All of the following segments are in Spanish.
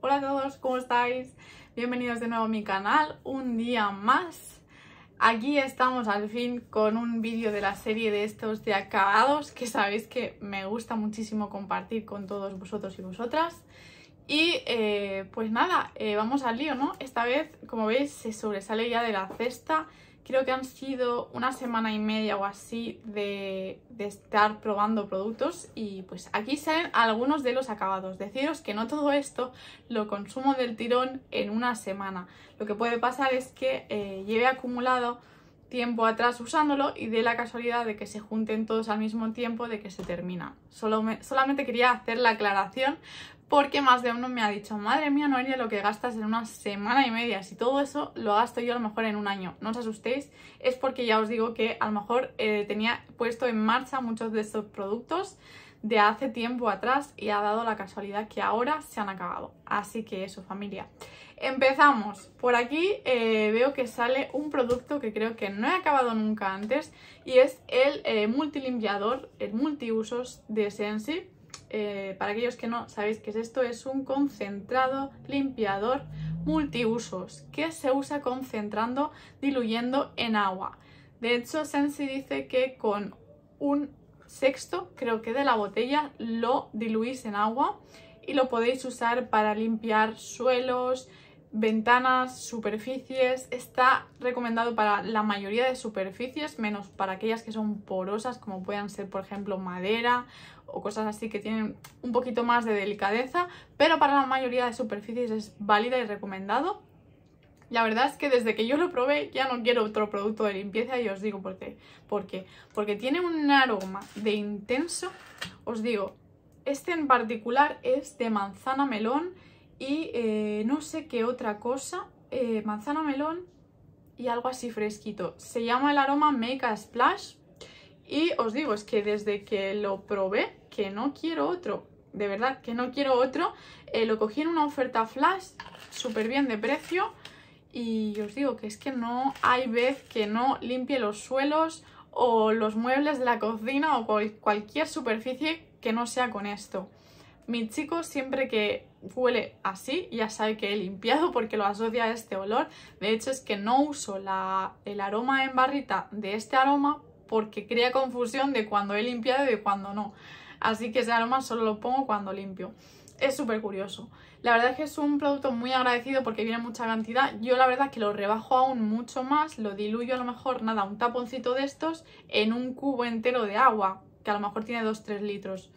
Hola a todos, ¿cómo estáis? Bienvenidos de nuevo a mi canal, un día más. Aquí estamos al fin con un vídeo de la serie de estos de acabados que sabéis que me gusta muchísimo compartir con todos vosotros y vosotras. Y eh, pues nada, eh, vamos al lío, ¿no? Esta vez, como veis, se sobresale ya de la cesta creo que han sido una semana y media o así de, estar probando productos y pues aquí salen algunos de los acabados. Deciros que no todo esto lo consumo del tirón en una semana. Lo que puede pasar es que eh, lleve acumulado tiempo atrás usándolo y de la casualidad de que se junten todos al mismo tiempo de que se termina. Solo solamente quería hacer la aclaración porque más de uno me ha dicho, madre mía, Noelia, lo que gastas en una semana y media, si todo eso lo gasto yo a lo mejor en un año, no os asustéis, es porque ya os digo que a lo mejor eh, tenía puesto en marcha muchos de estos productos de hace tiempo atrás y ha dado la casualidad que ahora se han acabado. Así que eso, familia. Empezamos. Por aquí eh, veo que sale un producto que creo que no he acabado nunca antes y es el eh, multilimpiador, el multiusos de Sensi eh, para aquellos que no sabéis qué es esto, es un concentrado limpiador multiusos que se usa concentrando, diluyendo en agua. De hecho, Sensi dice que con un sexto, creo que de la botella, lo diluís en agua y lo podéis usar para limpiar suelos, ventanas, superficies. Está recomendado para la mayoría de superficies, menos para aquellas que son porosas, como puedan ser, por ejemplo, madera o cosas así que tienen un poquito más de delicadeza, pero para la mayoría de superficies es válida y recomendado. La verdad es que desde que yo lo probé ya no quiero otro producto de limpieza y os digo por qué. ¿Por qué? Porque tiene un aroma de intenso, os digo, este en particular es de manzana melón y eh, no sé qué otra cosa, eh, manzana melón y algo así fresquito. Se llama el aroma Make a Splash y os digo, es que desde que lo probé que no quiero otro, de verdad que no quiero otro. Eh, lo cogí en una oferta flash, súper bien de precio. Y os digo que es que no hay vez que no limpie los suelos o los muebles de la cocina o cualquier superficie que no sea con esto. Mi chico siempre que huele así ya sabe que he limpiado porque lo asocia a este olor. De hecho es que no uso el aroma en barrita de este aroma porque crea confusión de cuando he limpiado y de cuando no. Así que ese aroma solo lo pongo cuando limpio. Es súper curioso. La verdad es que es un producto muy agradecido porque viene mucha cantidad. Yo la verdad es que lo rebajo aún mucho más, lo diluyo a lo mejor, nada, un taponcito de estos en un cubo entero de agua, que a lo mejor tiene 2-3 litros.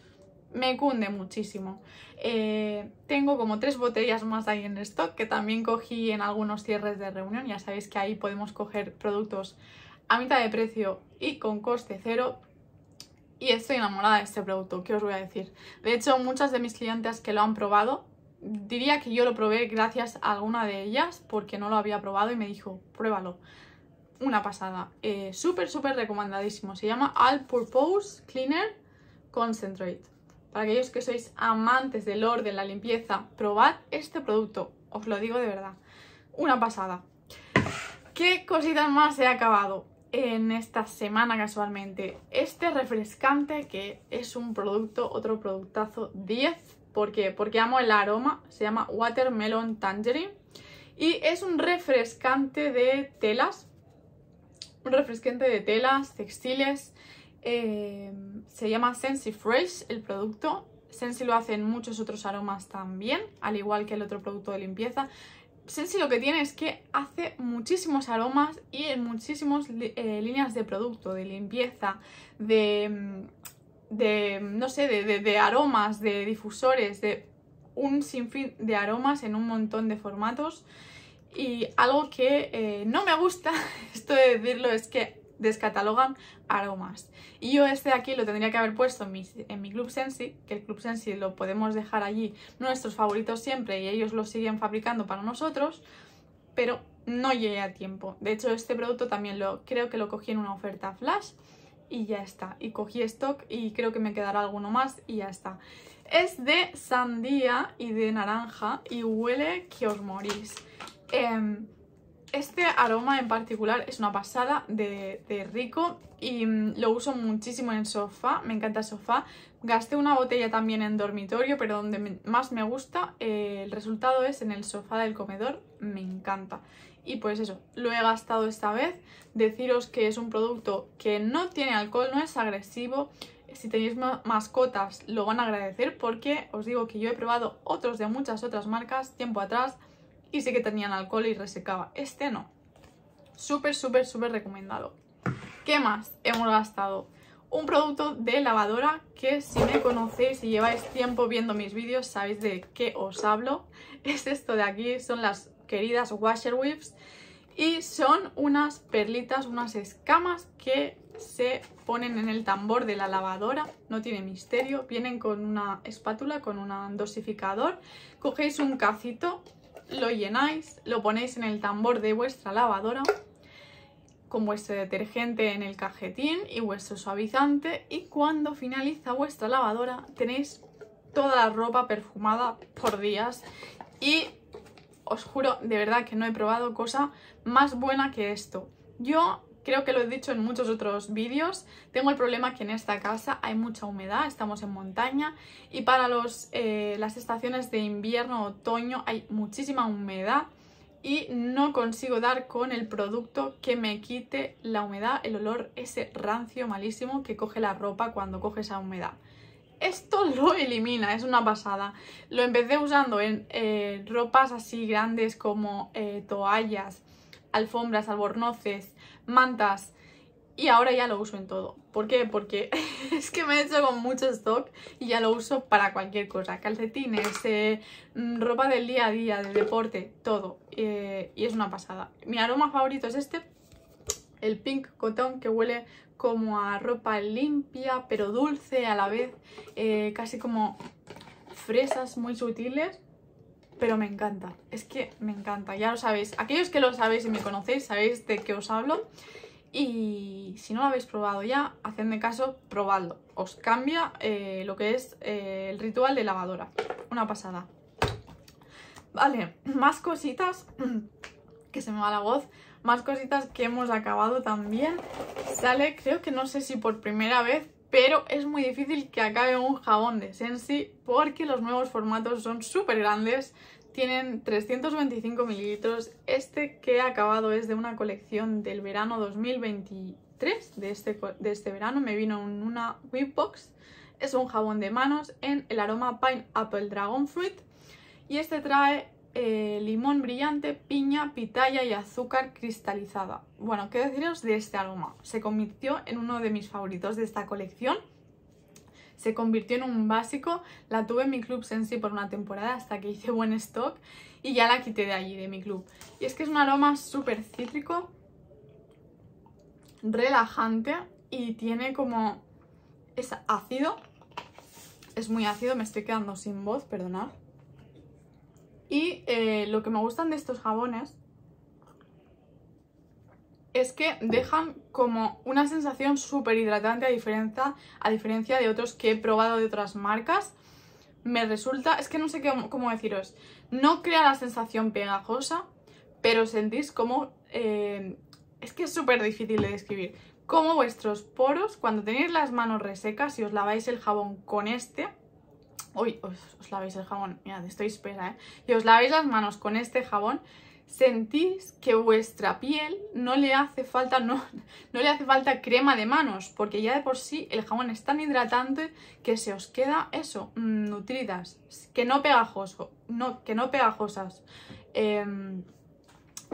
Me cunde muchísimo. Eh, tengo como tres botellas más ahí en stock que también cogí en algunos cierres de reunión. Ya sabéis que ahí podemos coger productos a mitad de precio y con coste cero y estoy enamorada de este producto, ¿qué os voy a decir? De hecho, muchas de mis clientes que lo han probado, diría que yo lo probé gracias a alguna de ellas porque no lo había probado y me dijo, pruébalo. Una pasada, eh, súper, súper recomendadísimo. Se llama All Purpose Cleaner Concentrate. Para aquellos que sois amantes del orden, la limpieza, probad este producto, os lo digo de verdad. Una pasada. ¿Qué cositas más he acabado? en esta semana casualmente este refrescante que es un producto, otro productazo 10. ¿Por qué? Porque amo el aroma, se llama Watermelon Tangerine y es un refrescante de telas, un refrescante de telas, textiles, eh, se llama Sensi Fresh el producto, Sensi lo hace en muchos otros aromas también, al igual que el otro producto de limpieza. Sensi lo que tiene es que hace muchísimos aromas y en muchísimas eh, líneas de producto, de limpieza, de, mm, de mm, no sé, de, aromas, de difusores, de un sinfín de aromas en un montón de formatos. Y algo que eh, no me gusta, esto de decirlo, es que descatalogan aromas. Y yo este de aquí lo tendría que haber puesto en mi, Club Sensi, que el Club Sensi lo podemos dejar allí nuestros favoritos siempre y ellos lo siguen fabricando para nosotros, pero no llegué a tiempo. De hecho, este producto también lo creo que lo cogí en una oferta flash y ya está. Y cogí stock y creo que me quedará alguno más y ya está. Es de sandía y de naranja y huele que os morís. Em, este aroma en particular es una pasada de, rico y mm, lo uso muchísimo en el sofá, me encanta el sofá. Gasté una botella también en dormitorio, pero donde más me gusta eh, el resultado es en el sofá del comedor, me encanta. Y pues eso, lo he gastado esta vez. Deciros que es un producto que no tiene alcohol, no es agresivo. Si tenéis mascotas lo van a agradecer porque os digo que yo he probado otros de muchas otras marcas tiempo atrás y sí que tenían alcohol y resecaba. Este no. Súper, súper, súper recomendado. ¿Qué más hemos gastado? Un producto de lavadora que si me conocéis y lleváis tiempo viendo mis vídeos sabéis de qué os hablo. Es esto de aquí, son las queridas Washer Whips y son unas perlitas, unas escamas que se ponen en el tambor de la lavadora, no tiene misterio, vienen con una espátula, con un dosificador, cogéis un cacito lo llenáis, lo ponéis en el tambor de vuestra lavadora con vuestro detergente en el cajetín y vuestro suavizante y cuando finaliza vuestra lavadora tenéis toda la ropa perfumada por días y os juro de verdad que no he probado cosa más buena que esto. Yo Creo que lo he dicho en muchos otros vídeos, tengo el problema que en esta casa hay mucha humedad, estamos en montaña y para eh, las estaciones de invierno, otoño hay muchísima humedad y no consigo dar con el producto que me quite la humedad, el olor ese rancio malísimo que coge la ropa cuando coge esa humedad. Esto lo elimina, es una pasada. Lo empecé usando en eh, ropas así grandes como eh, toallas, alfombras, albornoces, mantas. Y ahora ya lo uso en todo. ¿Por qué? Porque es que me he hecho con mucho stock y ya lo uso para cualquier cosa. Calcetines, eh, mm, ropa del día a día, de deporte, todo. Eh, y es una pasada. Mi aroma favorito es este, el pink cotón, que huele como a ropa limpia, pero dulce a la vez. Eh, casi como fresas muy sutiles pero me encanta. Es que me encanta, ya lo sabéis. Aquellos que lo sabéis y me conocéis, sabéis de qué os hablo. Y si no lo habéis probado ya, hacedme caso, probadlo. Os cambia eh, lo que es eh, el ritual de lavadora. Una pasada. Vale, más cositas, que se me va la voz, más cositas que hemos acabado también. Sale, creo que no sé si por primera vez, pero es muy difícil que acabe un jabón de Sensi porque los nuevos formatos son súper grandes, tienen 325 mililitros, este que he acabado es de una colección del verano 2023, de este, de este verano me vino en una Whipbox, es un jabón de manos en el aroma Pineapple Dragon Fruit y este trae eh, limón brillante, piña, pitaya y azúcar cristalizada. Bueno, qué deciros de este aroma. Se convirtió en uno de mis favoritos de esta colección. Se convirtió en un básico, la tuve en mi club Sensi por una temporada hasta que hice buen stock y ya la quité de allí, de mi club. Y es que es un aroma súper cítrico, relajante y tiene como... es ácido, es muy ácido, me estoy quedando sin voz, perdonad y eh, lo que me gustan de estos jabones es que dejan como una sensación súper hidratante a diferencia, a diferencia de otros que he probado de otras marcas. Me resulta, es que no sé cómo deciros, no crea la sensación pegajosa, pero sentís como... Eh, es que es súper difícil de describir. Como vuestros poros, cuando tenéis las manos resecas y os laváis el jabón con este, Uy, os, lavéis el jabón. Mirad, estoy espera. ¿eh? Y os lavéis las manos con este jabón sentís que vuestra piel no le hace falta no, no, le hace falta crema de manos porque ya de por sí el jabón es tan hidratante que se os queda eso mm, nutridas que no pegajoso no que no pegajosas em,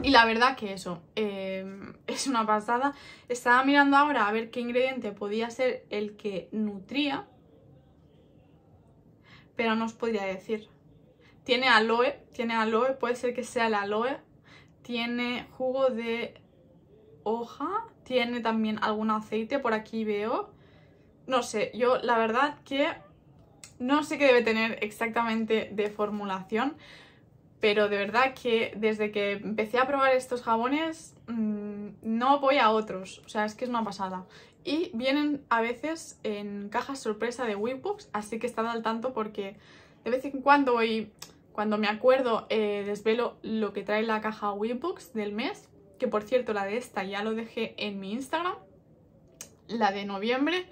y la verdad que eso em, es una pasada estaba mirando ahora a ver qué ingrediente podía ser el que nutría pero no os podría decir. Tiene aloe, tiene aloe, puede ser que sea el aloe. Tiene jugo de hoja, tiene también algún aceite, por aquí veo. No sé, yo la verdad que no sé qué debe tener exactamente de formulación, pero de verdad que desde que empecé a probar estos jabones mm, no voy a otros, o sea, es que es una pasada. Y vienen a veces en cajas sorpresa de Winbox, así que estad al tanto porque de vez en cuando y cuando me acuerdo eh, desvelo lo que trae la caja Winbox del mes, que por cierto la de esta ya lo dejé en mi Instagram, la de noviembre,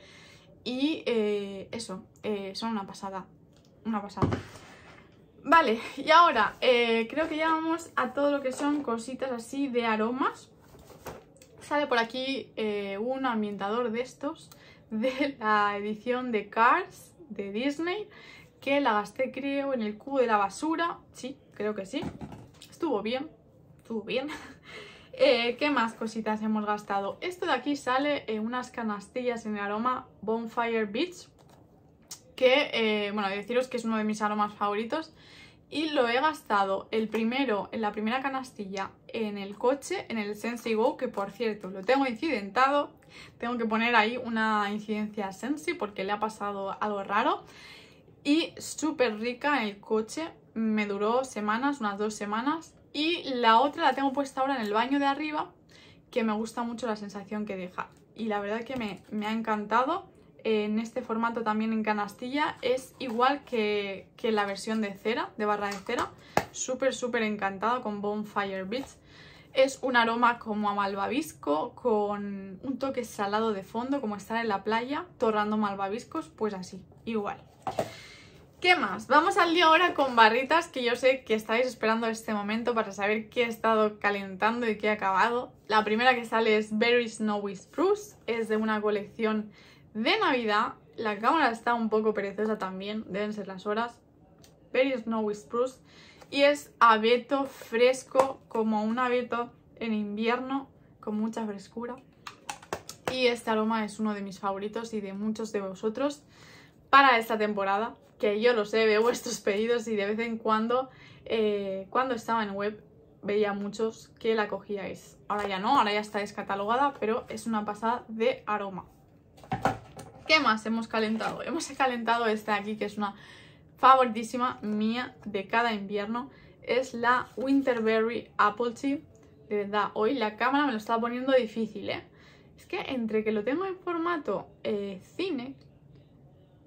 y eh, eso, eh, son una pasada, una pasada. Vale, y ahora creo que ya vamos a todo lo que son cositas así de aromas sale por aquí eh, un ambientador de estos de la edición de Cars de Disney que la gasté creo en el cubo de la basura, sí, creo que sí, estuvo bien, estuvo bien. Eh, ¿Qué más cositas hemos gastado? Esto de aquí sale en eh, unas canastillas en el aroma Bonfire Beach, que, bueno, deciros que es uno de mis aromas favoritos y lo he gastado el primero, en la primera canastilla, en el coche, en el Sensi Go, que por cierto lo tengo incidentado. Tengo que poner ahí una incidencia Sensi porque le ha pasado algo raro. Y súper rica el coche, me duró semanas, unas dos semanas. Y la otra la tengo puesta ahora en el baño de arriba, que me gusta mucho la sensación que deja. Y la verdad que me, me ha encantado en este formato también en canastilla. Es igual que, la versión de cera, de barra de cera. Súper, súper encantada con Bonfire Beach. Es un aroma como a malvavisco, con un toque salado de fondo, como estar en la playa, torrando malvaviscos, pues así, igual. ¿Qué más? Vamos al día ahora con barritas que yo sé que estáis esperando este momento para saber qué he estado calentando y qué he acabado. La primera que sale es Berry Snowy Spruce, es de una colección de Navidad. La cámara está un poco perezosa también, deben ser las horas. Very Snowy Spruce. Y es abeto fresco, como un abeto en invierno, con mucha frescura. Y este aroma es uno de mis favoritos y de muchos de vosotros para esta temporada. Que yo lo sé, veo vuestros pedidos y de vez en cuando, eh, cuando estaba en web, veía muchos que la cogíais. Ahora ya no, ahora ya está descatalogada, pero es una pasada de aroma. ¿Qué más hemos calentado? Hemos calentado esta de aquí, que es una favoritísima mía de cada invierno. Es la Winterberry Apple Tea. De verdad, hoy la cámara me lo está poniendo difícil, ¿eh? Es que entre que lo tengo en formato eh, cine,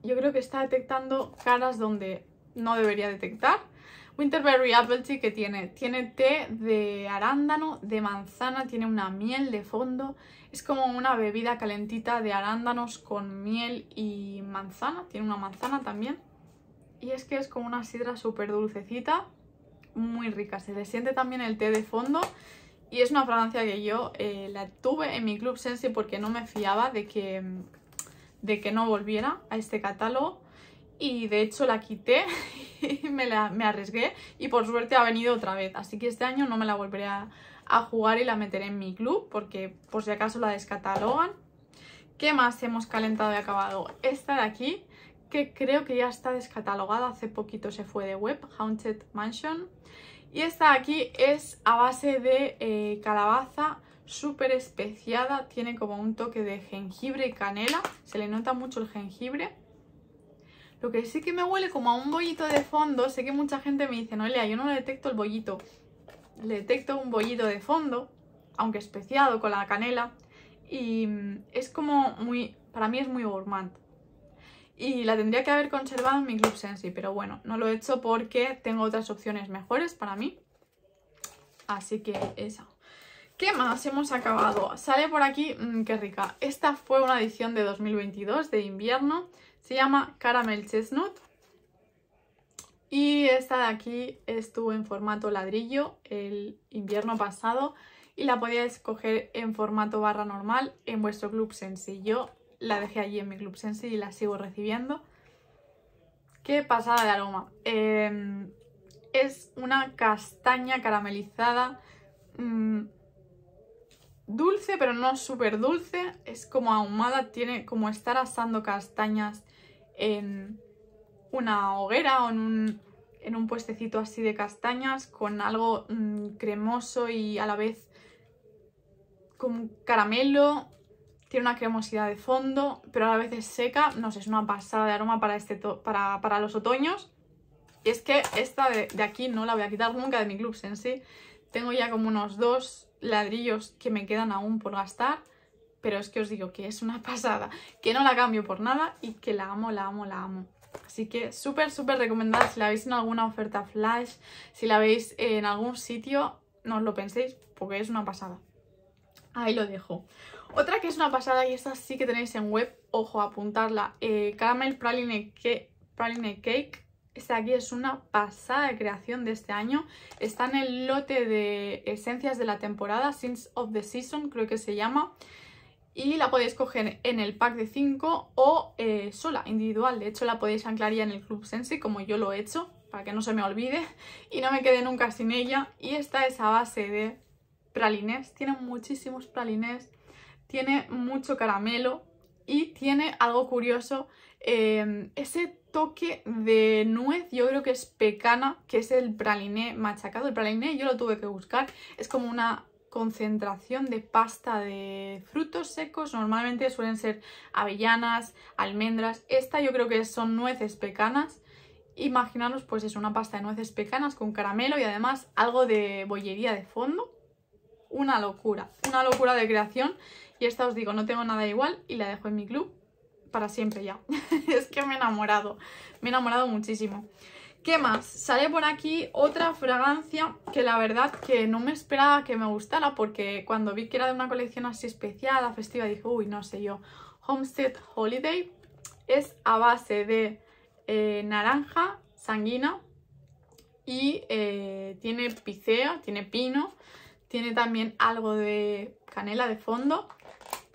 yo creo que está detectando caras donde no debería detectar. Winterberry Apple Tea que tiene, tiene té de arándano, de manzana, tiene una miel de fondo es como una bebida calentita de arándanos con miel y manzana. Tiene una manzana también. Y es que es como una sidra súper dulcecita, muy rica. Se le siente también el té de fondo. Y es una fragancia que yo eh, la tuve en mi Club Sensi porque no me fiaba de que, de que no volviera a este catálogo. Y de hecho la quité y me, la, me arriesgué y por suerte ha venido otra vez. Así que este año no me la volveré a, a jugar y la meteré en mi club porque por si acaso la descatalogan. ¿Qué más hemos calentado y acabado? Esta de aquí, que creo que ya está descatalogada, hace poquito se fue de web, Haunted Mansion. Y esta de aquí es a base de eh, calabaza súper especiada, tiene como un toque de jengibre y canela, se le nota mucho el jengibre. Lo que sí que me huele como a un bollito de fondo, sé que mucha gente me dice, Noelia, yo no detecto el bollito le detecto un bollito de fondo, aunque especiado con la canela, y es como muy, para mí es muy gourmand. Y la tendría que haber conservado en mi Club Sensi, pero bueno, no lo he hecho porque tengo otras opciones mejores para mí. Así que esa. ¿Qué más hemos acabado? Sale por aquí, mm, qué rica. Esta fue una edición de 2022 de invierno. Se llama Caramel Chestnut. Y esta de aquí estuvo en formato ladrillo el invierno pasado y la podíais coger en formato barra normal en vuestro Club Sensi. Yo la dejé allí en mi Club Sensi y la sigo recibiendo. ¡Qué pasada de aroma! Em, es una castaña caramelizada mm, dulce, pero no súper dulce. Es como ahumada, tiene como estar asando castañas en una hoguera o en un, en un puestecito así de castañas con algo mm, cremoso y a la vez con caramelo. Tiene una cremosidad de fondo, pero a la vez es seca. No sé, es una pasada de aroma para, este para, para, los otoños. Y es que esta de, aquí no la voy a quitar nunca de mi club sí Tengo ya como unos dos ladrillos que me quedan aún por gastar. Pero es que os digo que es una pasada, que no la cambio por nada y que la amo, la amo, la amo. Así que súper, súper recomendada. Si la veis en alguna oferta flash, si la veis en algún sitio, no os lo penséis porque es una pasada. Ahí lo dejo. Otra que es una pasada y esta sí que tenéis en web, ojo, apuntarla. Eh, Caramel Praline, Cake, Praline Cake. Esta aquí es una pasada de creación de este año. Está en el lote de esencias de la temporada, Sins of the Season creo que se llama y la podéis coger en el pack de 5 o eh, sola, individual. De hecho, la podéis anclar ya en el Club Sensei como yo lo he hecho, para que no se me olvide y no me quede nunca sin ella. Y esta esa base de pralines tiene muchísimos pralines tiene mucho caramelo y tiene algo curioso, em, ese toque de nuez, yo creo que es pecana, que es el praliné machacado. El praliné yo lo tuve que buscar, es como una concentración de pasta de frutos secos. Normalmente suelen ser avellanas, almendras. Esta yo creo que son nueces pecanas. Imaginaros pues es una pasta de nueces pecanas con caramelo y además algo de bollería de fondo. Una locura, una locura de creación. Y esta os digo, no tengo nada igual y la dejo en mi club para siempre ya. es que me he enamorado, me he enamorado muchísimo. ¿Qué más? Sale por aquí otra fragancia que la verdad que no me esperaba que me gustara porque cuando vi que era de una colección así especial, festiva, dije, uy, no sé yo. Homestead Holiday es a base de eh, naranja, sanguina y eh, tiene picea, tiene pino, tiene también algo de canela de fondo.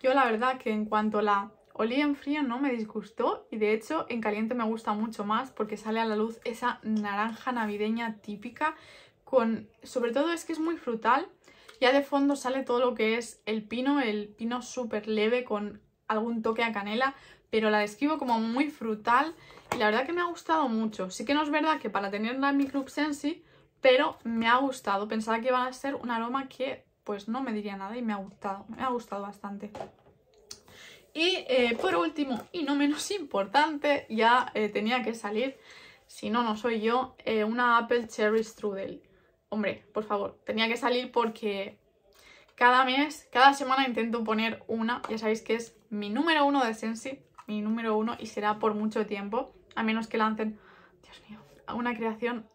Yo la verdad que en cuanto la Olí en frío no me disgustó y de hecho en caliente me gusta mucho más porque sale a la luz esa naranja navideña típica con... Sobre todo es que es muy frutal. Ya de fondo sale todo lo que es el pino, el pino súper leve con algún toque a canela, pero la describo como muy frutal y la verdad que me ha gustado mucho. Sí que no es verdad que para tenerla en mi Club Sensi, pero me ha gustado. Pensaba que iba a ser un aroma que pues no me diría nada y me ha gustado, me ha gustado bastante. Y eh, por último, y no menos importante, ya eh, tenía que salir, si no, no soy yo, eh, una Apple Cherry Strudel. Hombre, por favor, tenía que salir porque cada mes, cada semana intento poner una. Ya sabéis que es mi número uno de Sensi, mi número uno, y será por mucho tiempo. A menos que lancen, Dios mío, una creación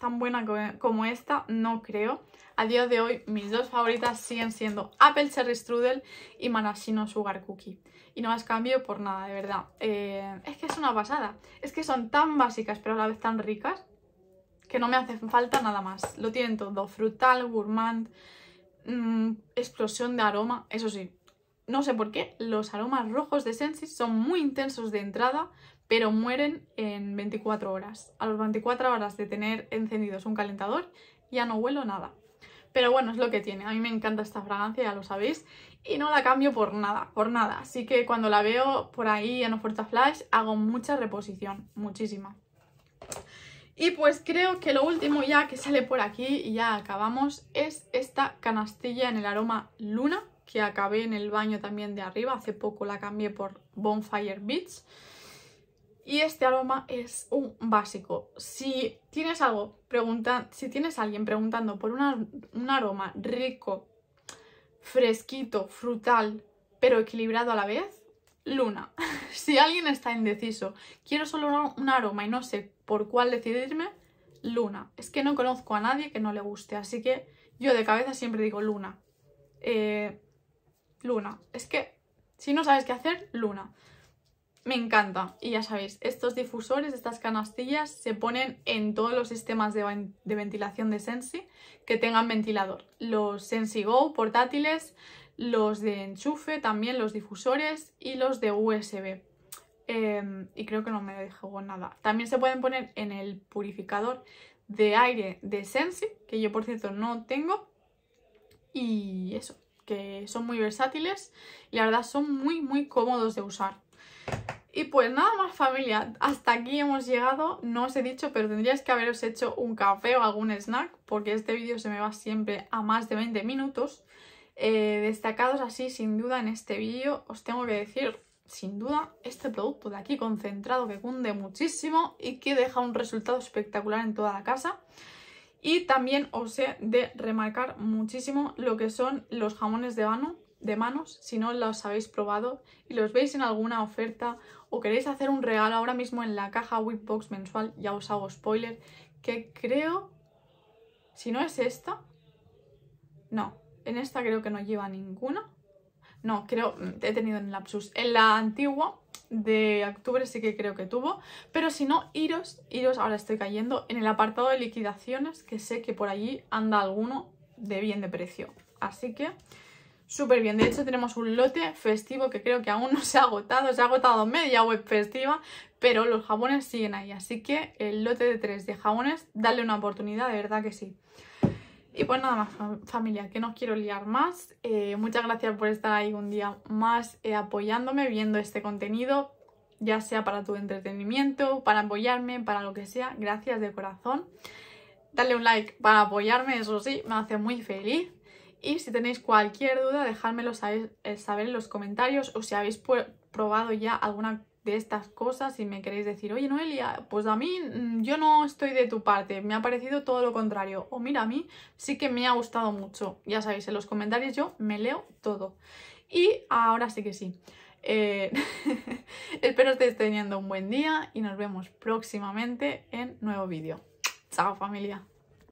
tan buena como esta, no creo a día de hoy mis dos favoritas siguen siendo Apple Cherry Strudel y Manasino Sugar Cookie. Y no las cambio por nada, de verdad. Eh, es que es una pasada. Es que son tan básicas pero a la vez tan ricas que no me hace falta nada más. Lo tienen todo. Frutal, gourmand, mm, explosión de aroma. Eso sí, no sé por qué, los aromas rojos de Sensi son muy intensos de entrada, pero mueren en 24 horas. A las 24 horas de tener encendidos un calentador, ya no huelo nada. Pero bueno, es lo que tiene. A mí me encanta esta fragancia, ya lo sabéis. Y no la cambio por nada, por nada. Así que cuando la veo por ahí en oferta flash, hago mucha reposición, muchísima. Y pues creo que lo último ya que sale por aquí y ya acabamos es esta canastilla en el aroma Luna que acabé en el baño también de arriba. Hace poco la cambié por Bonfire Beach. Y este aroma es un básico. Si tienes algo, pregunta, si tienes alguien preguntando por un aroma rico, fresquito, frutal, pero equilibrado a la vez, luna. si alguien está indeciso, quiero solo un aroma y no sé por cuál decidirme, luna. Es que no conozco a nadie que no le guste, así que yo de cabeza siempre digo luna. Eh, luna. Es que si no sabes qué hacer, luna me encanta. Y ya sabéis, estos difusores, estas canastillas, se ponen en todos los sistemas de, ventilación de Sensi que tengan ventilador. Los Sensi Go portátiles, los de enchufe, también los difusores y los de USB. Em, y creo que no me dejó nada. También se pueden poner en el purificador de aire de Sensi, que yo por cierto no tengo. Y eso, que son muy versátiles y la verdad son muy muy cómodos de usar. Y pues nada más familia, hasta aquí hemos llegado, no os he dicho, pero tendríais que haberos hecho un café o algún snack, porque este vídeo se me va siempre a más de 20 minutos. Eh, destacados así, sin duda, en este vídeo, os tengo que decir, sin duda, este producto de aquí concentrado que cunde muchísimo y que deja un resultado espectacular en toda la casa. Y también os he de remarcar muchísimo lo que son los jamones de vano de manos si no los habéis probado y los veis en alguna oferta o queréis hacer un regalo ahora mismo en la caja Whipbox mensual, ya os hago spoiler, que creo, si no es esta, no, en esta creo que no lleva ninguna. No, creo, mm, he tenido en lapsus. En la antigua de octubre sí que creo que tuvo, pero si no, iros, iros, ahora estoy cayendo en el apartado de liquidaciones, que sé que por allí anda alguno de bien de precio. Así que súper bien. De hecho, tenemos un lote festivo que creo que aún no se ha agotado. Se ha agotado media web festiva, pero los jabones siguen ahí. Así que el lote de tres de jabones, dale una oportunidad, de verdad que sí. Y pues nada más, familia, que no quiero liar más. Eh, muchas gracias por estar ahí un día más eh, apoyándome, viendo este contenido, ya sea para tu entretenimiento, para apoyarme, para lo que sea. Gracias de corazón. Dale un like para apoyarme, eso sí, me hace muy feliz. Y si tenéis cualquier duda, dejadmelo eh, saber, en los comentarios o si habéis probado ya alguna de estas cosas y me queréis decir, oye Noelia, pues a mí mm, yo no estoy de tu parte, me ha parecido todo lo contrario. O mira, a mí sí que me ha gustado mucho. Ya sabéis, en los comentarios yo me leo todo. Y ahora sí que sí. Eh, espero estéis teniendo un buen día y nos vemos próximamente en nuevo vídeo. Chao familia.